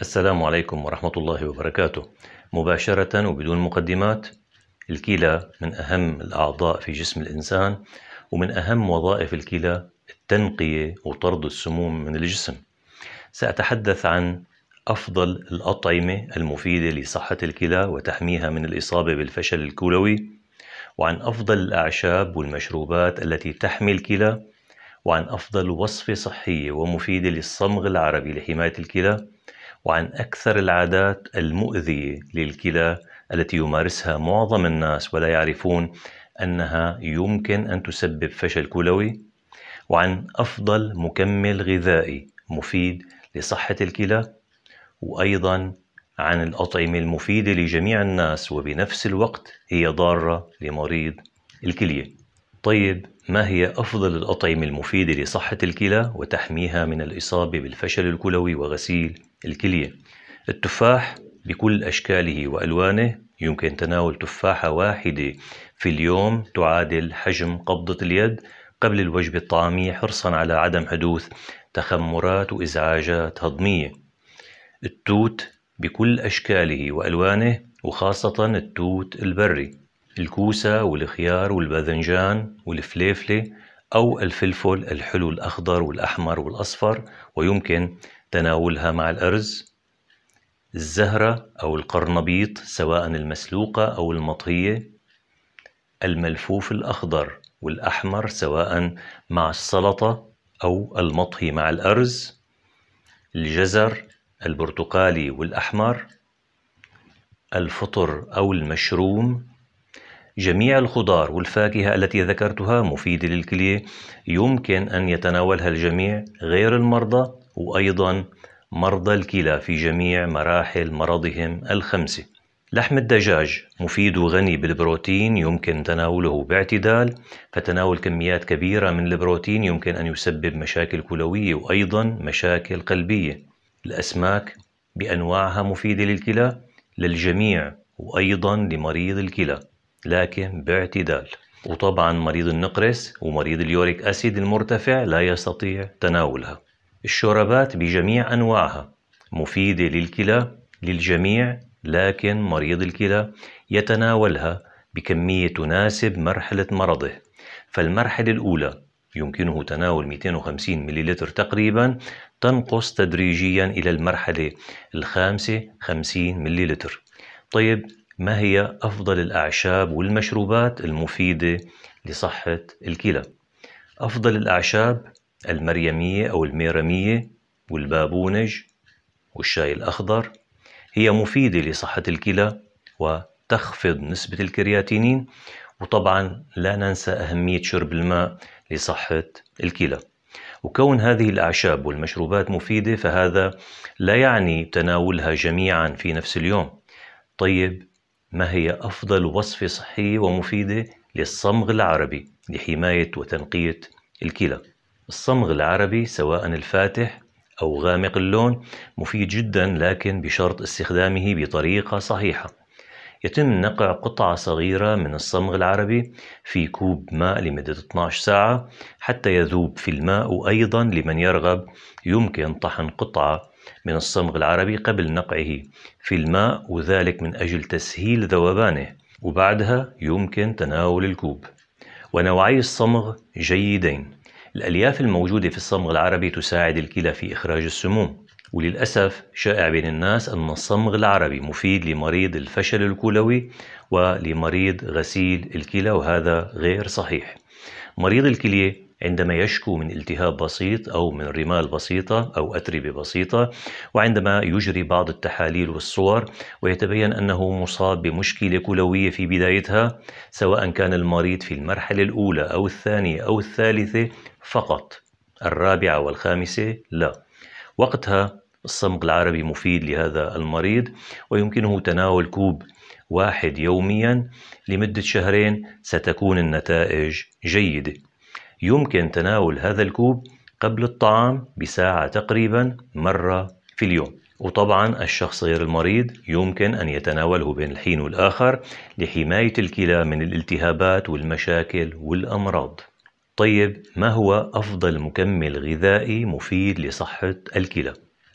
السلام عليكم ورحمة الله وبركاته مباشرة وبدون مقدمات الكلى من أهم الأعضاء في جسم الإنسان ومن أهم وظائف الكلى التنقية وطرد السموم من الجسم سأتحدث عن أفضل الأطعمة المفيدة لصحة الكلى وتحميها من الإصابة بالفشل الكلوي وعن أفضل الأعشاب والمشروبات التي تحمي الكلى وعن أفضل وصفة صحية ومفيدة للصمغ العربي لحماية الكلى وعن أكثر العادات المؤذية للكلى التي يمارسها معظم الناس ولا يعرفون أنها يمكن أن تسبب فشل كلوي وعن أفضل مكمل غذائي مفيد لصحة الكلى وأيضا عن الأطعمة المفيدة لجميع الناس وبنفس الوقت هي ضارة لمريض الكلية طيب ما هي أفضل الأطعمة المفيدة لصحة الكلى وتحميها من الإصابة بالفشل الكلوي وغسيل الكلية؟ التفاح بكل أشكاله وألوانه يمكن تناول تفاحة واحدة في اليوم تعادل حجم قبضة اليد قبل الوجبة الطعامية حرصا على عدم حدوث تخمرات وإزعاجات هضمية. التوت بكل أشكاله وألوانه وخاصة التوت البري الكوسة والخيار والباذنجان والفليفلة أو الفلفل الحلو الأخضر والأحمر والأصفر ويمكن تناولها مع الأرز الزهرة أو القرنبيط سواء المسلوقة أو المطهية الملفوف الأخضر والأحمر سواء مع السلطة أو المطهي مع الأرز الجزر البرتقالي والأحمر الفطر أو المشروم جميع الخضار والفاكهة التي ذكرتها مفيدة للكلية يمكن أن يتناولها الجميع غير المرضى وأيضا مرضى الكلى في جميع مراحل مرضهم الخمسة لحم الدجاج مفيد وغني بالبروتين يمكن تناوله باعتدال فتناول كميات كبيرة من البروتين يمكن أن يسبب مشاكل كلوية وأيضا مشاكل قلبية الأسماك بأنواعها مفيدة للكلى للجميع وأيضا لمريض الكلى لكن باعتدال وطبعا مريض النقرس ومريض اليوريك أسيد المرتفع لا يستطيع تناولها الشربات بجميع أنواعها مفيدة للكلى للجميع لكن مريض الكلى يتناولها بكمية تناسب مرحلة مرضه فالمرحلة الأولى يمكنه تناول 250 مليلتر تقريبا تنقص تدريجيا إلى المرحلة الخامسة 50 مليلتر طيب ما هي أفضل الأعشاب والمشروبات المفيدة لصحة الكلى أفضل الأعشاب المريمية أو الميرمية والبابونج والشاي الأخضر هي مفيدة لصحة الكلى وتخفض نسبة الكرياتينين وطبعا لا ننسى أهمية شرب الماء لصحة الكلى وكون هذه الأعشاب والمشروبات مفيدة فهذا لا يعني تناولها جميعا في نفس اليوم طيب ما هي أفضل وصفة صحية ومفيدة للصمغ العربي لحماية وتنقية الكلى الصمغ العربي سواء الفاتح أو غامق اللون مفيد جدا لكن بشرط استخدامه بطريقة صحيحة يتم نقع قطعة صغيرة من الصمغ العربي في كوب ماء لمدة 12 ساعة حتى يذوب في الماء وأيضا لمن يرغب يمكن طحن قطعة من الصمغ العربي قبل نقعه في الماء وذلك من أجل تسهيل ذوبانه وبعدها يمكن تناول الكوب ونوعي الصمغ جيدين الألياف الموجودة في الصمغ العربي تساعد الكلى في إخراج السموم وللأسف شائع بين الناس أن الصمغ العربي مفيد لمريض الفشل الكلوي ولمريض غسيل الكلى وهذا غير صحيح مريض الكلية عندما يشكو من التهاب بسيط أو من رمال بسيطة أو أتربة بسيطة وعندما يجري بعض التحاليل والصور ويتبين أنه مصاب بمشكلة كلوية في بدايتها سواء كان المريض في المرحلة الأولى أو الثانية أو الثالثة فقط الرابعة والخامسة لا وقتها الصمغ العربي مفيد لهذا المريض ويمكنه تناول كوب واحد يوميا لمدة شهرين ستكون النتائج جيدة يمكن تناول هذا الكوب قبل الطعام بساعة تقريبا مرة في اليوم وطبعا الشخص غير المريض يمكن أن يتناوله بين الحين والآخر لحماية الكلى من الالتهابات والمشاكل والأمراض طيب ما هو أفضل مكمل غذائي مفيد لصحة الكلى؟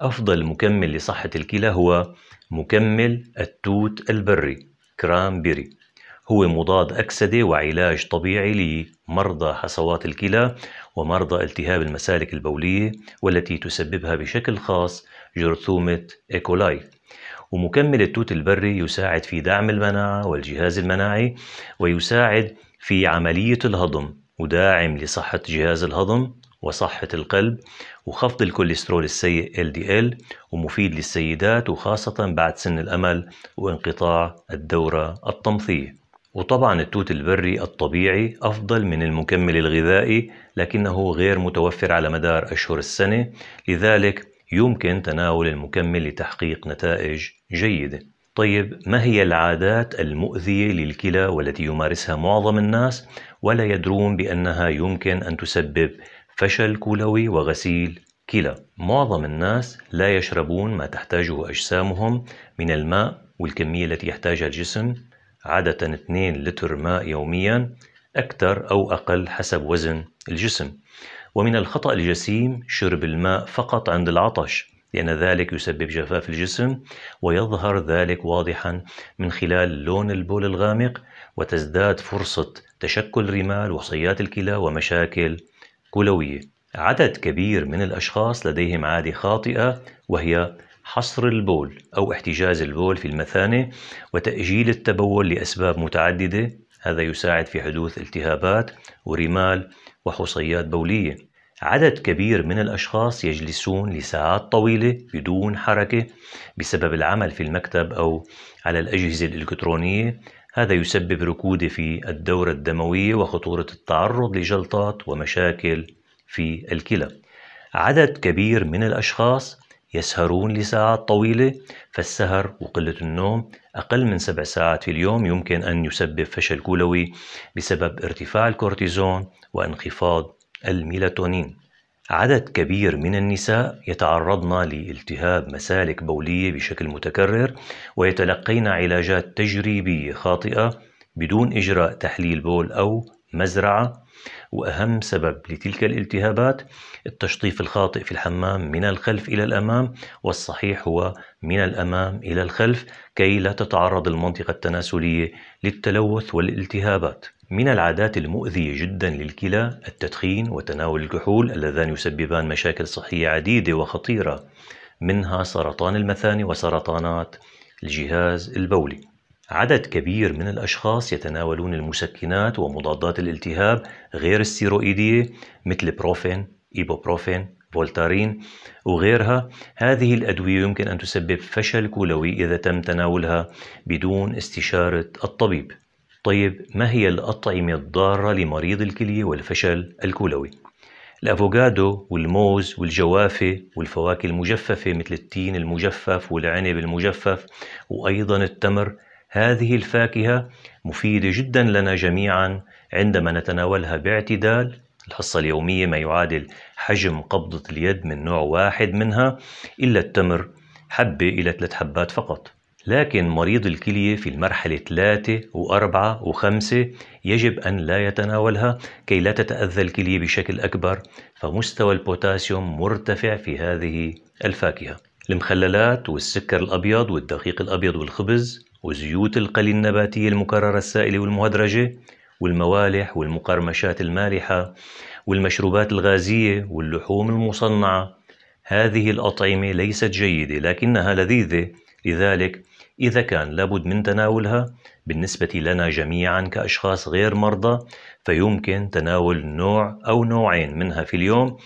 أفضل مكمل لصحة الكلى هو مكمل التوت البري كرامبيري هو مضاد أكسدة وعلاج طبيعي لمرضى حصوات الكلى ومرضى التهاب المسالك البولية والتي تسببها بشكل خاص جرثومة إيكولاي ومكمل التوت البري يساعد في دعم المناعة والجهاز المناعي ويساعد في عملية الهضم وداعم لصحة جهاز الهضم وصحة القلب وخفض الكوليسترول السيء LDL ومفيد للسيدات وخاصة بعد سن الأمل وانقطاع الدورة التمثيل وطبعا التوت البري الطبيعي أفضل من المكمل الغذائي لكنه غير متوفر على مدار أشهر السنة لذلك يمكن تناول المكمل لتحقيق نتائج جيدة طيب ما هي العادات المؤذية للكلى والتي يمارسها معظم الناس ولا يدرون بأنها يمكن أن تسبب فشل كلوي وغسيل كلى معظم الناس لا يشربون ما تحتاجه أجسامهم من الماء والكمية التي يحتاجها الجسم عادة 2 لتر ماء يوميا أكثر أو أقل حسب وزن الجسم ومن الخطأ الجسيم شرب الماء فقط عند العطش لأن ذلك يسبب جفاف الجسم ويظهر ذلك واضحا من خلال لون البول الغامق وتزداد فرصة تشكل رمال وصيات الكلى ومشاكل كلوية عدد كبير من الأشخاص لديهم عادة خاطئة وهي حصر البول أو احتجاز البول في المثانة وتأجيل التبول لأسباب متعددة هذا يساعد في حدوث التهابات ورمال وحصيات بولية عدد كبير من الأشخاص يجلسون لساعات طويلة بدون حركة بسبب العمل في المكتب أو على الأجهزة الإلكترونية هذا يسبب ركودة في الدورة الدموية وخطورة التعرض لجلطات ومشاكل في الكلى عدد كبير من الأشخاص يسهرون لساعات طويلة فالسهر وقلة النوم أقل من سبع ساعات في اليوم يمكن أن يسبب فشل كلوي بسبب ارتفاع الكورتيزون وانخفاض الميلاتونين عدد كبير من النساء يتعرضن لالتهاب مسالك بولية بشكل متكرر ويتلقين علاجات تجريبية خاطئة بدون إجراء تحليل بول أو مزرعة وأهم سبب لتلك الالتهابات التشطيف الخاطئ في الحمام من الخلف إلى الأمام والصحيح هو من الأمام إلى الخلف كي لا تتعرض المنطقة التناسلية للتلوث والالتهابات من العادات المؤذية جدا للكلى التدخين وتناول الكحول اللذان يسببان مشاكل صحية عديدة وخطيرة منها سرطان المثاني وسرطانات الجهاز البولي عدد كبير من الأشخاص يتناولون المسكنات ومضادات الالتهاب غير السيرويدية مثل بروفين، إيبوبروفين، فولتارين وغيرها هذه الأدوية يمكن أن تسبب فشل كلوي إذا تم تناولها بدون استشارة الطبيب طيب ما هي الأطعمة الضارة لمريض الكلية والفشل الكلوي؟ الافوكادو والموز والجوافه والفواكه المجففه مثل التين المجفف والعنب المجفف وايضا التمر هذه الفاكهة مفيدة جدا لنا جميعا عندما نتناولها باعتدال الحصة اليومية ما يعادل حجم قبضة اليد من نوع واحد منها إلا التمر حبة إلى ثلاث حبات فقط لكن مريض الكلية في المرحلة 3 و4 و5 يجب أن لا يتناولها كي لا تتأذى الكلية بشكل أكبر فمستوى البوتاسيوم مرتفع في هذه الفاكهة المخللات والسكر الأبيض والدقيق الأبيض والخبز وزيوت القلي النباتية المكررة السائلة والمهدرجة والموالح والمقرمشات المالحة والمشروبات الغازية واللحوم المصنعة هذه الأطعمة ليست جيدة لكنها لذيذة لذلك إذا كان لابد من تناولها بالنسبة لنا جميعا كأشخاص غير مرضى فيمكن تناول نوع أو نوعين منها في اليوم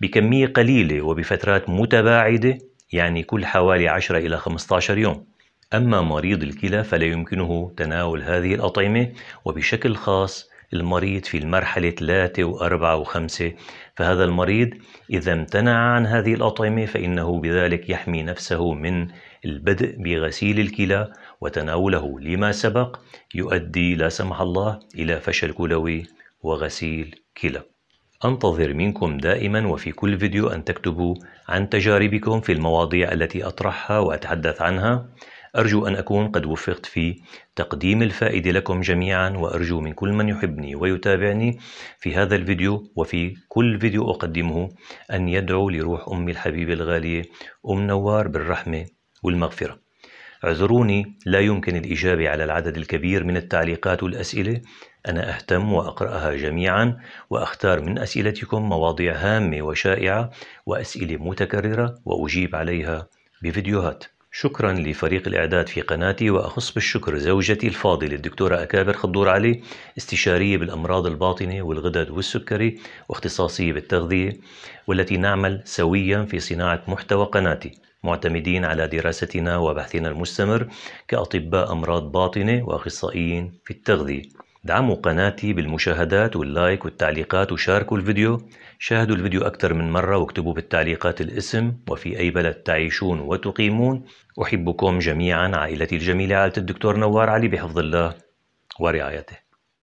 بكمية قليلة وبفترات متباعدة يعني كل حوالي 10 إلى 15 يوم أما مريض الكلى فلا يمكنه تناول هذه الأطعمة وبشكل خاص المريض في المرحلة 3 و4 و5 فهذا المريض إذا امتنع عن هذه الأطعمة فإنه بذلك يحمي نفسه من البدء بغسيل الكلى وتناوله لما سبق يؤدي لا سمح الله إلى فشل كلوي وغسيل كلى أنتظر منكم دائما وفي كل فيديو أن تكتبوا عن تجاربكم في المواضيع التي أطرحها وأتحدث عنها أرجو أن أكون قد وفقت في تقديم الفائدة لكم جميعا وأرجو من كل من يحبني ويتابعني في هذا الفيديو وفي كل فيديو أقدمه أن يدعو لروح أمي الحبيبة الغالية أم نوار بالرحمة والمغفرة اعذروني لا يمكن الإجابة على العدد الكبير من التعليقات والأسئلة أنا أهتم وأقرأها جميعا وأختار من أسئلتكم مواضيع هامة وشائعة وأسئلة متكررة وأجيب عليها بفيديوهات شكرا لفريق الإعداد في قناتي وأخص بالشكر زوجتي الفاضلة الدكتورة أكابر خضور علي استشارية بالأمراض الباطنة والغدد والسكري واختصاصية بالتغذية والتي نعمل سويا في صناعة محتوى قناتي معتمدين على دراستنا وبحثنا المستمر كأطباء أمراض باطنة وأخصائيين في التغذية دعموا قناتي بالمشاهدات واللايك والتعليقات وشاركوا الفيديو شاهدوا الفيديو أكثر من مرة واكتبوا بالتعليقات الاسم وفي أي بلد تعيشون وتقيمون أحبكم جميعا عائلتي الجميلة عائلة الدكتور نوار علي بحفظ الله ورعايته